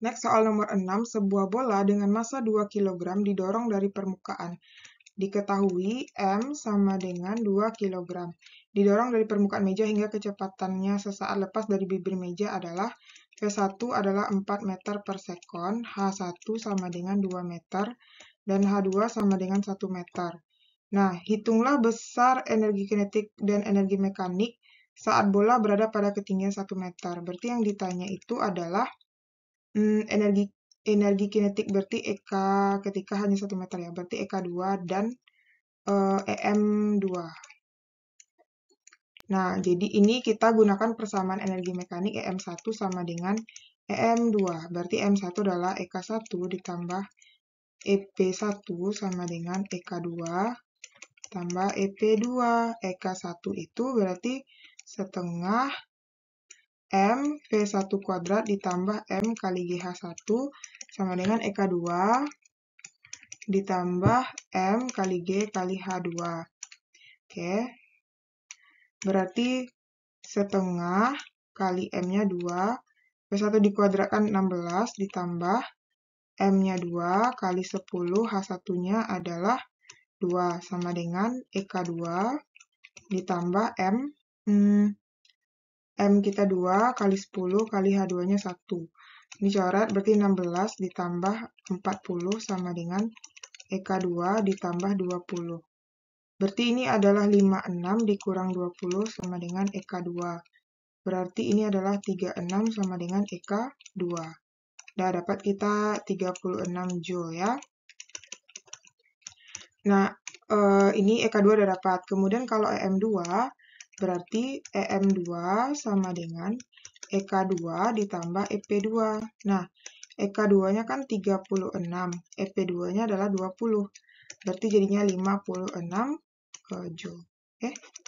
Next soal nomor 6, sebuah bola dengan massa 2 kg didorong dari permukaan. Diketahui M sama dengan 2 kg. Didorong dari permukaan meja hingga kecepatannya sesaat lepas dari bibir meja adalah V1 adalah 4 meter per sekon, H1 sama dengan 2 meter, dan H2 sama dengan 1 meter. Nah, hitunglah besar energi kinetik dan energi mekanik saat bola berada pada ketinggian 1 meter. Berarti yang ditanya itu adalah Mmm, energi energi kinetik berarti EK ketika hanya 1 meter ya, berarti EK2 dan, uh, eh, EM2. Nah, jadi ini kita gunakan persamaan energi mekanik EM1 sama dengan EM2, berarti EM1 adalah EK1 ditambah EP1 sama dengan EK2 tambah EP2. EK1 itu berarti setengah M V1 kuadrat ditambah M kali GH1 sama dengan EK2 ditambah M kali G kali H2. Oke. Berarti setengah kali M-nya 2. V1 dikuadratkan 16 ditambah M-nya 2 kali 10 H1-nya adalah 2 sama dengan EK2 ditambah M. Hmm, M kita 2 kali 10 kali H2-nya 1. Ini coret berarti 16 ditambah 40 sama dengan EK2 ditambah 20. Berarti ini adalah 56 dikurang 20 sama dengan EK2. Berarti ini adalah 36 sama dengan EK2. Nah, dapat kita 36 Joule ya. Nah, eh, ini EK2 udah dapat. Kemudian kalau EM2, Berarti EM2 sama dengan EK2 ditambah EP2. Nah, EK2-nya kan 36, EP2-nya e adalah 20. Berarti jadinya 56 Joule. Oke.